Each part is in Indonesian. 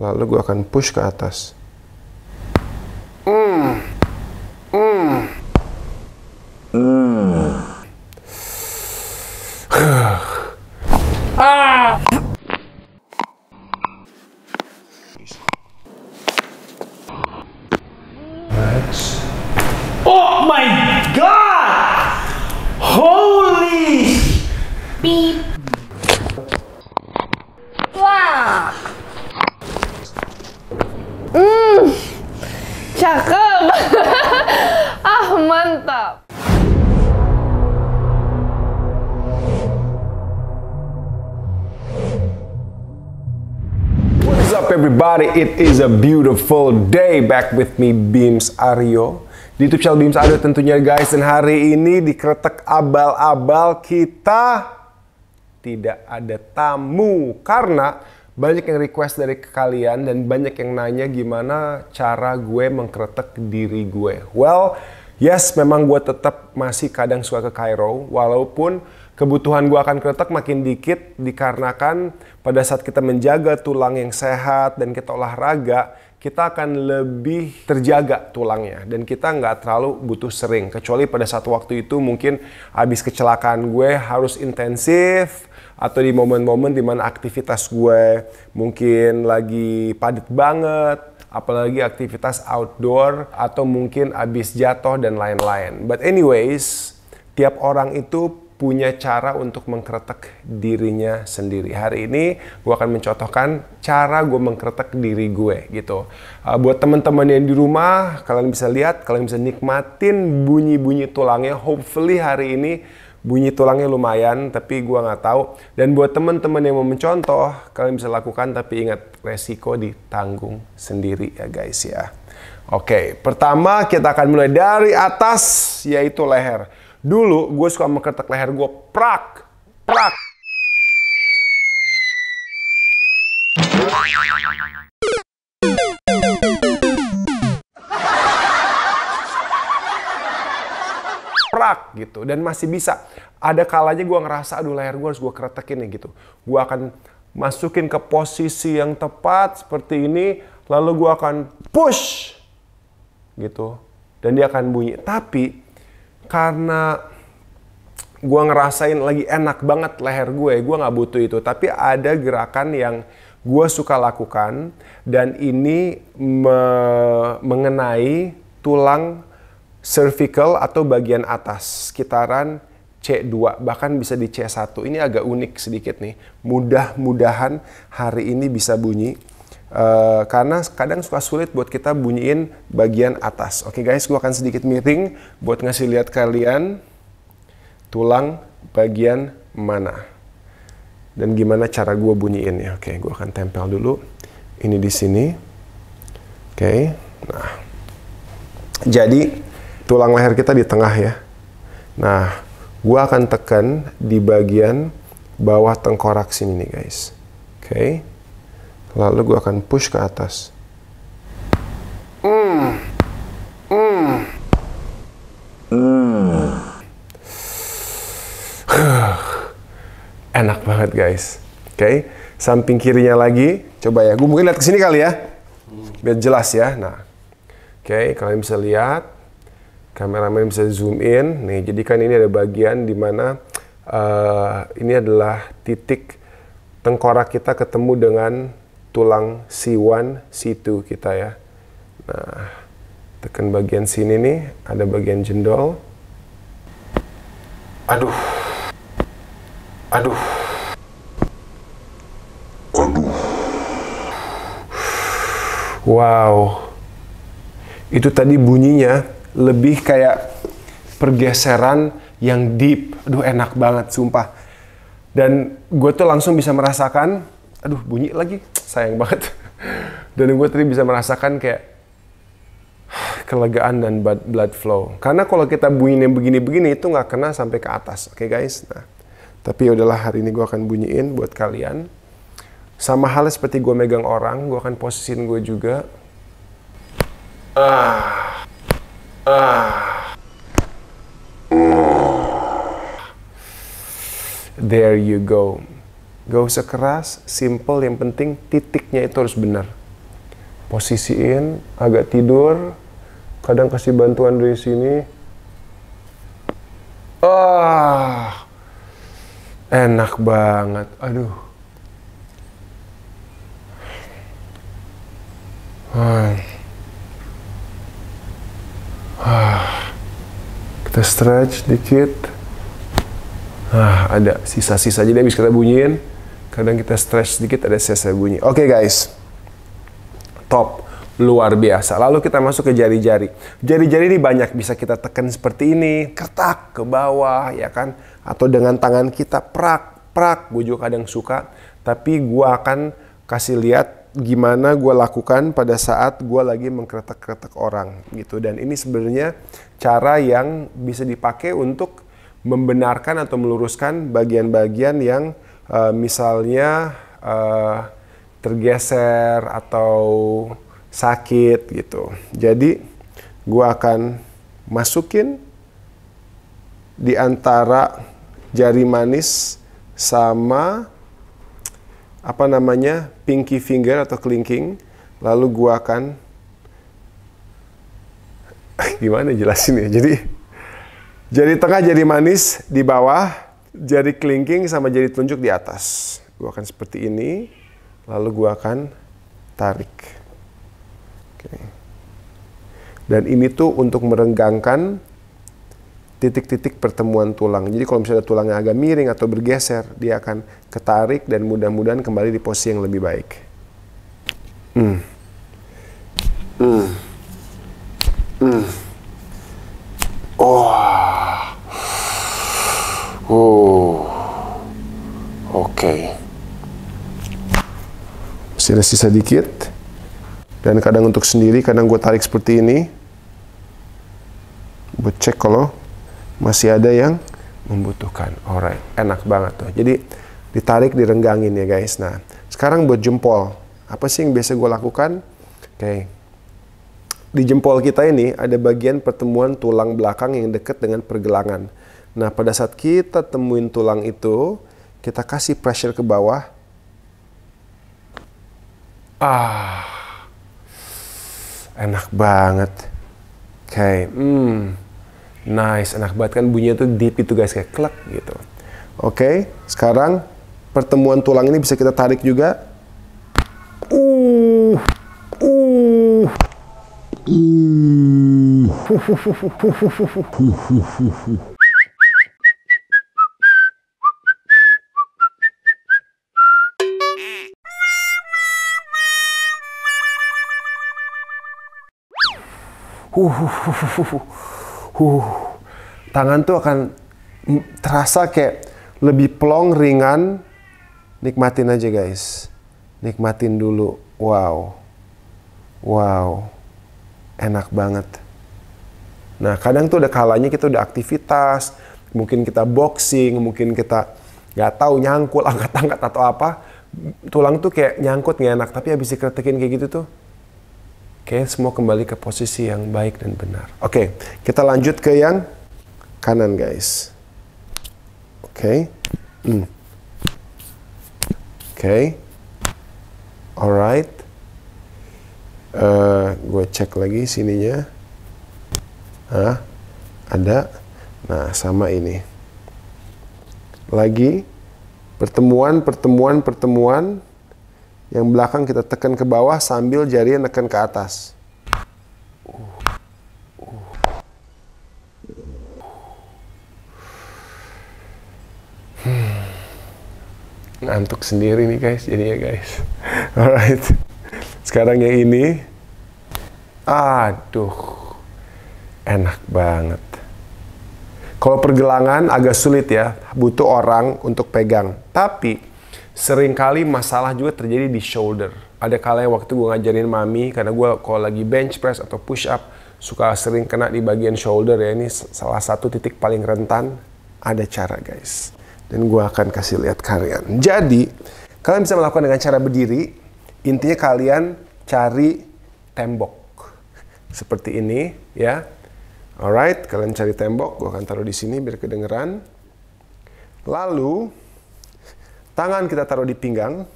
lalu gue akan push ke atas mm. Mm. Mm. ah! Oh my god! Holy beep everybody, it is a beautiful day back with me Beams Aryo Di YouTube channel Beams Aryo tentunya guys Dan hari ini di kretek abal-abal kita tidak ada tamu Karena banyak yang request dari kalian dan banyak yang nanya gimana cara gue mengkretek diri gue Well, yes memang gue tetap masih kadang suka ke Cairo Walaupun kebutuhan gue akan keretak makin dikit dikarenakan pada saat kita menjaga tulang yang sehat dan kita olahraga kita akan lebih terjaga tulangnya dan kita nggak terlalu butuh sering kecuali pada saat waktu itu mungkin habis kecelakaan gue harus intensif atau di momen-momen dimana aktivitas gue mungkin lagi padat banget apalagi aktivitas outdoor atau mungkin habis jatuh dan lain-lain but anyways tiap orang itu punya cara untuk mengkretek dirinya sendiri. Hari ini gue akan mencontohkan cara gue mengkretek diri gue gitu. Uh, buat teman-teman yang di rumah, kalian bisa lihat, kalian bisa nikmatin bunyi-bunyi tulangnya. Hopefully hari ini bunyi tulangnya lumayan, tapi gue nggak tahu. Dan buat teman-teman yang mau mencontoh, kalian bisa lakukan, tapi ingat resiko ditanggung sendiri ya guys ya. Oke, pertama kita akan mulai dari atas, yaitu leher. Dulu gue suka mengketek leher gue prak, prak. prak gitu dan masih bisa ada kalanya gue ngerasa aduh leher gue harus gue keretekin nih gitu gue akan masukin ke posisi yang tepat seperti ini lalu gue akan push gitu dan dia akan bunyi tapi karena gue ngerasain lagi enak banget leher gue, gue nggak butuh itu. Tapi ada gerakan yang gue suka lakukan dan ini me mengenai tulang cervical atau bagian atas sekitaran C2 bahkan bisa di C1. Ini agak unik sedikit nih. Mudah-mudahan hari ini bisa bunyi. Eh, karena kadang suka sulit buat kita bunyiin bagian atas. Oke okay guys, gue akan sedikit miring buat ngasih lihat kalian tulang bagian mana dan gimana cara gue bunyiin ya. Oke, okay, gue akan tempel dulu ini di sini. Oke, okay. nah jadi tulang leher kita di tengah ya. Nah, gue akan tekan di bagian bawah tengkorak sini nih guys. Oke. Okay lalu gue akan push ke atas mm. Mm. Mm. enak banget guys oke okay. samping kirinya lagi coba ya gue mungkin lihat ke sini kali ya biar jelas ya nah oke okay, kalian bisa lihat kameramen bisa zoom in. Nih, jadi kan ini ada bagian di mana uh, ini adalah titik tengkorak kita ketemu dengan tulang C1, C2 kita ya. Nah, tekan bagian sini nih, ada bagian jendol. Aduh. Aduh. Aduh. Wow. Itu tadi bunyinya lebih kayak pergeseran yang deep. Aduh enak banget sumpah. Dan gue tuh langsung bisa merasakan, aduh bunyi lagi sayang banget dan gue tadi bisa merasakan kayak kelegaan dan blood flow karena kalau kita bunyinya begini-begini itu nggak kena sampai ke atas oke okay, guys nah tapi ya udahlah hari ini gue akan bunyiin buat kalian sama hal seperti gue megang orang gue akan posisin gue juga ah ah There you go. Gak usah keras, simple, yang penting titiknya itu harus benar. Posisiin, agak tidur, kadang kasih bantuan dari sini. Ah, enak banget. Aduh. Hai. Ah. Kita stretch dikit. Ah, ada sisa-sisa jadi habis kita bunyiin kadang kita stretch sedikit ada sisa bunyi oke okay, guys top luar biasa. Lalu kita masuk ke jari-jari. Jari-jari ini banyak bisa kita tekan seperti ini, ketak ke bawah ya kan atau dengan tangan kita prak prak. Gue juga kadang suka, tapi gue akan kasih lihat gimana gue lakukan pada saat gue lagi mengkretek-kretek orang gitu. Dan ini sebenarnya cara yang bisa dipakai untuk membenarkan atau meluruskan bagian-bagian yang Eh, misalnya uh, tergeser atau sakit gitu. Jadi gue akan masukin di antara jari manis sama apa namanya pinky finger atau kelingking lalu gua akan gimana jelasin ya jadi jadi tengah jari manis di bawah jari kelingking sama jari telunjuk di atas. Gue akan seperti ini, lalu gue akan tarik. Oke. Dan ini tuh untuk merenggangkan titik-titik pertemuan tulang. Jadi kalau misalnya tulangnya agak miring atau bergeser, dia akan ketarik dan mudah-mudahan kembali di posisi yang lebih baik. Hmm. Hmm. Oke. Okay. Masih sisa dikit. Dan kadang untuk sendiri, kadang gue tarik seperti ini. Gue cek kalau masih ada yang membutuhkan. Alright, enak banget tuh. Jadi ditarik, direnggangin ya guys. Nah, sekarang buat jempol. Apa sih yang biasa gue lakukan? Oke. Okay. Di jempol kita ini ada bagian pertemuan tulang belakang yang dekat dengan pergelangan. Nah, pada saat kita temuin tulang itu, kita kasih pressure ke bawah. Ah, enak banget. Oke, okay. hmm, nice, enak banget kan bunyinya tuh deep itu guys kayak klek gitu. Oke, okay. sekarang pertemuan tulang ini bisa kita tarik juga. Uh, uh. Uh. uh, uh, uh uh, uh, uh, uh, uh. tangan tuh akan terasa kayak lebih plong ringan nikmatin aja guys nikmatin dulu wow wow enak banget nah kadang tuh ada kalanya kita udah aktivitas mungkin kita boxing mungkin kita nggak tahu nyangkul angkat-angkat atau apa tulang tuh kayak nyangkut nggak enak tapi habis dikretekin kayak gitu tuh Oke, okay, semua kembali ke posisi yang baik dan benar. Oke, okay, kita lanjut ke yang kanan, guys. Oke. Okay. Hmm. Oke. Okay. Alright. Uh, eh, gue cek lagi sininya. Hah? Ada. Nah, sama ini. Lagi pertemuan, pertemuan, pertemuan yang belakang kita tekan ke bawah sambil jari tekan ke atas. Hmm. Ngantuk sendiri nih guys, jadi ya guys. Alright. Sekarang yang ini. Aduh. Enak banget. Kalau pergelangan agak sulit ya, butuh orang untuk pegang. Tapi seringkali masalah juga terjadi di shoulder. Ada kalanya waktu gue ngajarin mami, karena gue kalau lagi bench press atau push up, suka sering kena di bagian shoulder ya. Ini salah satu titik paling rentan. Ada cara guys. Dan gue akan kasih lihat kalian. Jadi, kalian bisa melakukan dengan cara berdiri. Intinya kalian cari tembok. Seperti ini ya. Alright, kalian cari tembok. Gue akan taruh di sini biar kedengeran. Lalu, Tangan kita taruh di pinggang.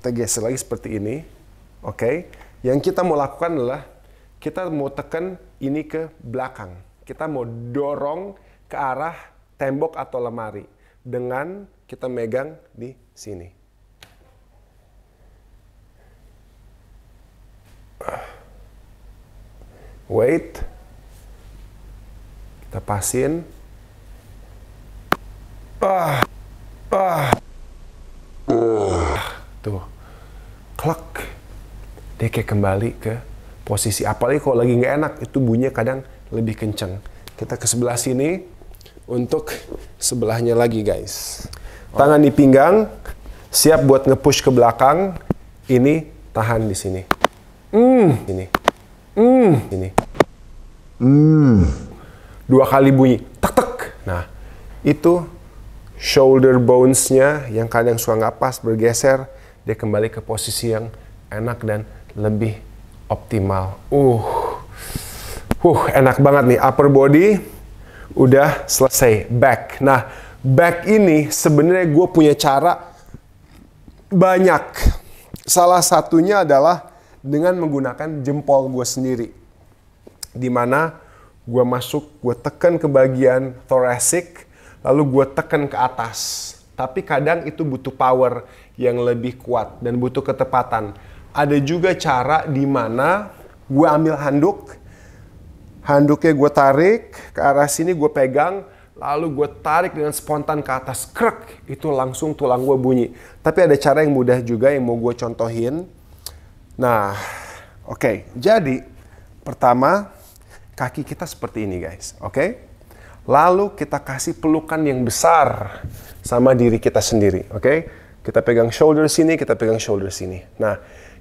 Kita geser lagi seperti ini. Oke. Okay. Yang kita mau lakukan adalah kita mau tekan ini ke belakang. Kita mau dorong ke arah tembok atau lemari dengan kita megang di sini. Wait. Kita pasin. Ah. Ah. Tuh. Gitu. Klak. Dia kayak kembali ke posisi. Apalagi kalau lagi nggak enak, itu bunyinya kadang lebih kenceng. Kita ke sebelah sini untuk sebelahnya lagi guys. Tangan di pinggang, siap buat ngepush ke belakang. Ini tahan di sini. Hmm, ini. Hmm, ini. Hmm. Dua kali bunyi. tek tek Nah, itu shoulder bones-nya yang kadang suka nggak pas bergeser dia kembali ke posisi yang enak dan lebih optimal. Uh, uh, enak banget nih. Upper body udah selesai. Back. Nah, back ini sebenarnya gue punya cara banyak. Salah satunya adalah dengan menggunakan jempol gue sendiri. Dimana gue masuk, gue tekan ke bagian thoracic, lalu gue tekan ke atas. Tapi kadang itu butuh power yang lebih kuat dan butuh ketepatan. Ada juga cara di mana gue ambil handuk, handuknya gue tarik ke arah sini gue pegang, lalu gue tarik dengan spontan ke atas, krek, itu langsung tulang gue bunyi. Tapi ada cara yang mudah juga yang mau gue contohin. Nah, oke, okay. jadi pertama kaki kita seperti ini guys, oke? Okay? Lalu kita kasih pelukan yang besar sama diri kita sendiri, oke? Okay? Kita pegang shoulder sini, kita pegang shoulder sini. Nah,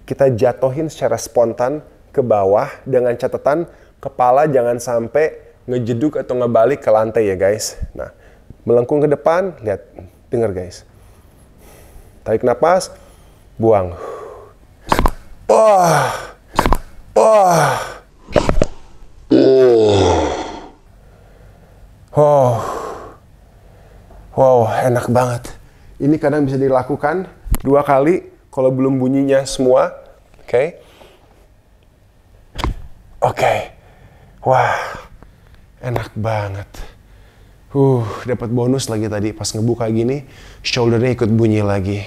kita jatuhin secara spontan ke bawah dengan catatan kepala jangan sampai ngejeduk atau ngebalik ke lantai ya guys. Nah, melengkung ke depan, lihat, dengar guys. Tarik nafas, buang. Wah, wah, oh. Wow, wow, enak banget. Ini kadang bisa dilakukan dua kali kalau belum bunyinya semua. Oke, okay. oke, okay. wah, enak banget. Uh, dapat bonus lagi tadi pas ngebuka gini, shouldernya ikut bunyi lagi.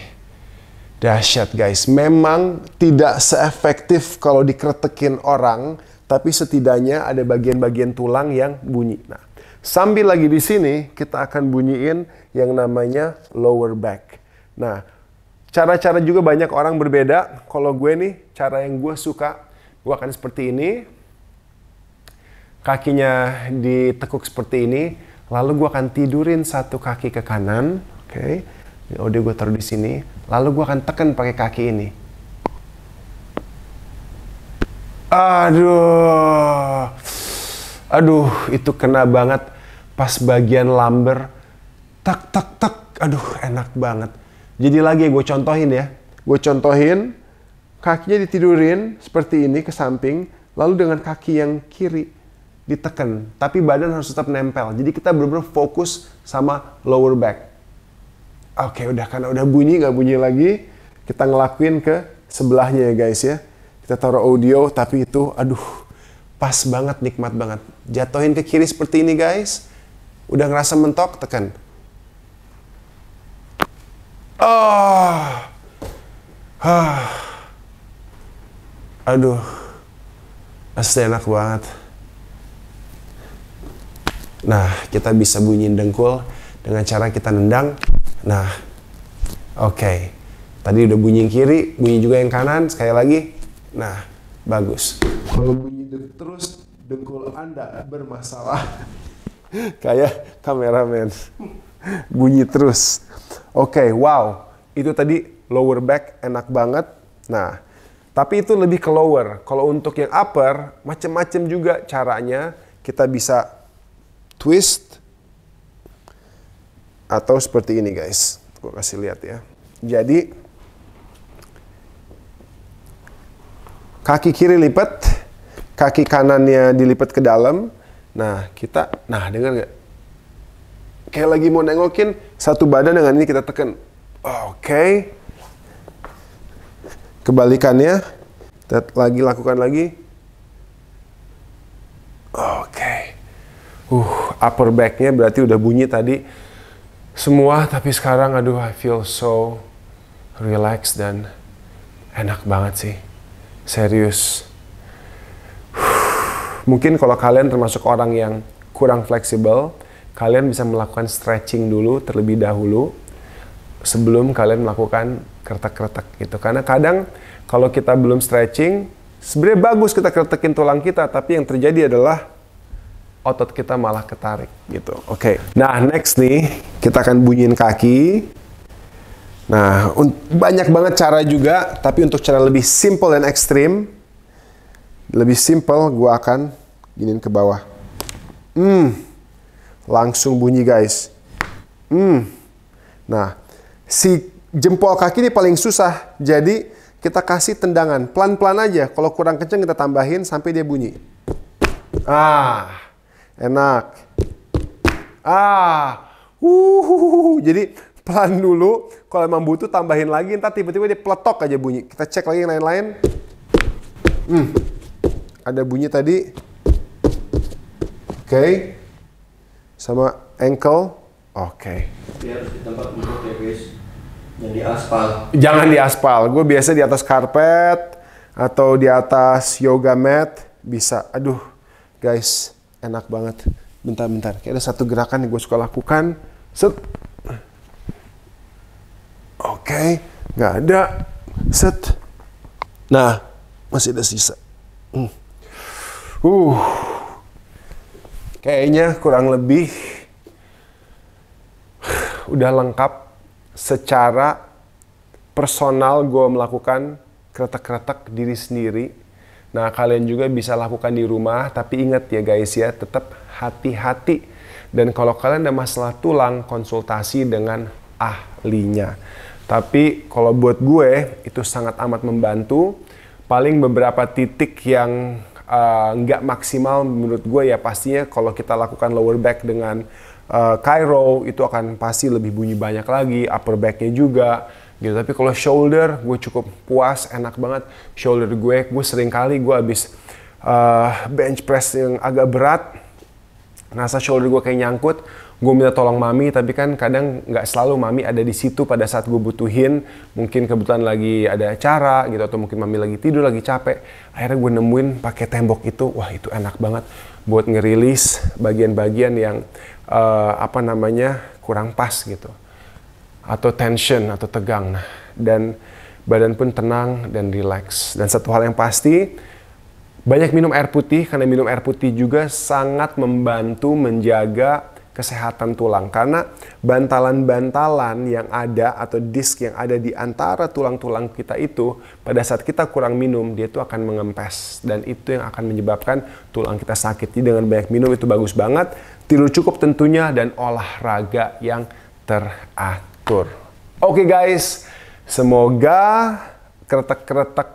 Dahsyat guys, memang tidak seefektif kalau dikretekin orang, tapi setidaknya ada bagian-bagian tulang yang bunyi. Nah, Sambil lagi di sini, kita akan bunyiin yang namanya lower back. Nah, cara-cara juga banyak orang berbeda. Kalau gue nih, cara yang gue suka, gue akan seperti ini. Kakinya ditekuk seperti ini. Lalu gue akan tidurin satu kaki ke kanan. Oke, okay. udah gue taruh di sini. Lalu gue akan tekan pakai kaki ini. Aduh, aduh, itu kena banget pas bagian lumber tak tak tak aduh enak banget jadi lagi ya, gue contohin ya gue contohin kakinya ditidurin seperti ini ke samping lalu dengan kaki yang kiri ditekan tapi badan harus tetap nempel jadi kita benar-benar fokus sama lower back oke udah karena udah bunyi nggak bunyi lagi kita ngelakuin ke sebelahnya ya guys ya kita taruh audio tapi itu aduh pas banget nikmat banget jatuhin ke kiri seperti ini guys udah ngerasa mentok tekan oh. ah aduh asli enak banget nah kita bisa bunyiin dengkul dengan cara kita nendang nah oke okay. tadi udah bunyi yang kiri bunyi juga yang kanan sekali lagi nah bagus kalau bunyi terus dengkul anda bermasalah kayak kameramen bunyi terus oke okay, wow itu tadi lower back enak banget nah tapi itu lebih ke lower kalau untuk yang upper macam-macam juga caranya kita bisa twist atau seperti ini guys gue kasih lihat ya jadi kaki kiri lipat kaki kanannya dilipat ke dalam Nah, kita, nah dengar nggak Kayak lagi mau nengokin, satu badan dengan ini kita tekan. Oke. Okay. Kebalikannya, kita lagi lakukan lagi. Oke. Okay. Uh, upper back-nya berarti udah bunyi tadi semua, tapi sekarang aduh I feel so relaxed dan enak banget sih. Serius. Mungkin kalau kalian termasuk orang yang kurang fleksibel, kalian bisa melakukan stretching dulu terlebih dahulu sebelum kalian melakukan kretek-kretek gitu. Karena kadang kalau kita belum stretching, sebenarnya bagus kita kretekin tulang kita, tapi yang terjadi adalah otot kita malah ketarik gitu. Oke. Okay. Nah, next nih kita akan bunyiin kaki. Nah, banyak banget cara juga, tapi untuk cara lebih simple dan ekstrim, lebih simple, gue akan giniin ke bawah. Hmm, langsung bunyi guys. Hmm, nah si jempol kaki ini paling susah. Jadi kita kasih tendangan pelan-pelan aja. Kalau kurang kenceng kita tambahin sampai dia bunyi. Ah, enak. Ah, uhuhuhu. Jadi pelan dulu. Kalau emang butuh tambahin lagi. Ntar tiba-tiba dia peletok aja bunyi. Kita cek lagi yang lain-lain. Hmm ada bunyi tadi. Oke. Okay. Sama ankle. Oke. Okay. Iya, di ya, Jangan aspal. Jangan di aspal. Gue biasa di atas karpet atau di atas yoga mat bisa. Aduh, guys, enak banget. Bentar-bentar. Kayak ada satu gerakan yang gue suka lakukan. Set. Oke, okay. nggak ada. Set. Nah, masih ada sisa. Hmm. Uh, kayaknya kurang lebih udah lengkap secara personal gue melakukan kretek-kretek diri sendiri. Nah kalian juga bisa lakukan di rumah, tapi ingat ya guys ya, tetap hati-hati. Dan kalau kalian ada masalah tulang, konsultasi dengan ahlinya. Tapi kalau buat gue, itu sangat amat membantu. Paling beberapa titik yang Eh, nggak uh, maksimal menurut gue ya pastinya kalau kita lakukan lower back dengan uh, Cairo itu akan pasti lebih bunyi banyak lagi upper backnya juga gitu tapi kalau shoulder gue cukup puas enak banget shoulder gue gue sering kali gue abis uh, eh, bench press yang agak berat nasa shoulder gue kayak nyangkut gue minta tolong mami tapi kan kadang nggak selalu mami ada di situ pada saat gue butuhin mungkin kebetulan lagi ada acara gitu atau mungkin mami lagi tidur lagi capek akhirnya gue nemuin pakai tembok itu wah itu enak banget buat ngerilis bagian-bagian yang uh, apa namanya kurang pas gitu atau tension atau tegang nah dan badan pun tenang dan relax dan satu hal yang pasti banyak minum air putih karena minum air putih juga sangat membantu menjaga kesehatan tulang karena bantalan-bantalan yang ada atau disk yang ada di antara tulang-tulang kita itu pada saat kita kurang minum dia itu akan mengempes dan itu yang akan menyebabkan tulang kita sakit. Jadi dengan banyak minum itu bagus banget, tidur cukup tentunya dan olahraga yang teratur. Oke okay guys, semoga kretek-kretek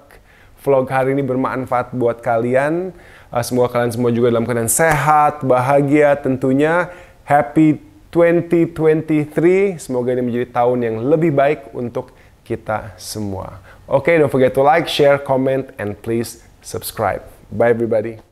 vlog hari ini bermanfaat buat kalian. Eh, semoga kalian semua juga dalam keadaan sehat, bahagia tentunya. Happy 2023. Semoga ini menjadi tahun yang lebih baik untuk kita semua. Oke, okay, don't forget to like, share, comment, and please subscribe. Bye everybody.